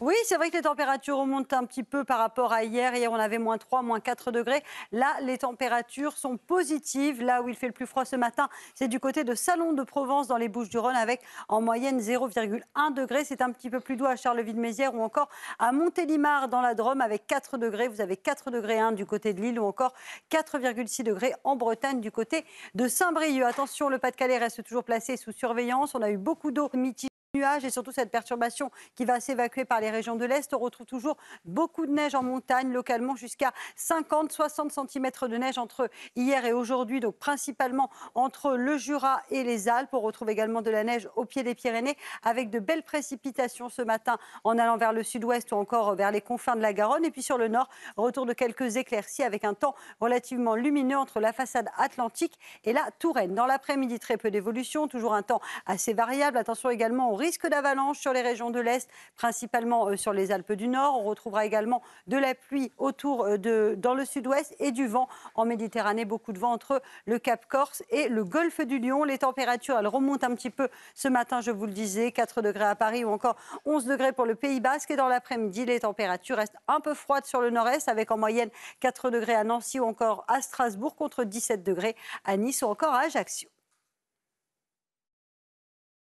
Oui, c'est vrai que les températures remontent un petit peu par rapport à hier. Hier, on avait moins 3, moins 4 degrés. Là, les températures sont positives. Là où il fait le plus froid ce matin, c'est du côté de Salon de Provence, dans les Bouches-du-Rhône, avec en moyenne 0,1 degré. C'est un petit peu plus doux à Charleville-Mézières ou encore à Montélimar, dans la Drôme, avec 4 degrés. Vous avez 4 degrés 1 du côté de Lille ou encore 4,6 degrés en Bretagne, du côté de Saint-Brieuc. Attention, le Pas-de-Calais reste toujours placé sous surveillance. On a eu beaucoup d'eau mitigée nuages et surtout cette perturbation qui va s'évacuer par les régions de l'Est. On retrouve toujours beaucoup de neige en montagne, localement jusqu'à 50-60 cm de neige entre hier et aujourd'hui, donc principalement entre le Jura et les Alpes. On retrouve également de la neige au pied des Pyrénées avec de belles précipitations ce matin en allant vers le sud-ouest ou encore vers les confins de la Garonne. Et puis sur le nord, retour de quelques éclaircies avec un temps relativement lumineux entre la façade atlantique et la Touraine. Dans l'après-midi, très peu d'évolution, toujours un temps assez variable. Attention également risque d'avalanche sur les régions de l'Est, principalement euh, sur les Alpes du Nord. On retrouvera également de la pluie autour euh, de, dans le sud-ouest et du vent en Méditerranée. Beaucoup de vent entre le Cap Corse et le Golfe du Lion. Les températures, elles remontent un petit peu ce matin, je vous le disais, 4 degrés à Paris ou encore 11 degrés pour le Pays Basque. Et dans l'après-midi, les températures restent un peu froides sur le nord-est avec en moyenne 4 degrés à Nancy ou encore à Strasbourg contre 17 degrés à Nice ou encore à Ajaccio.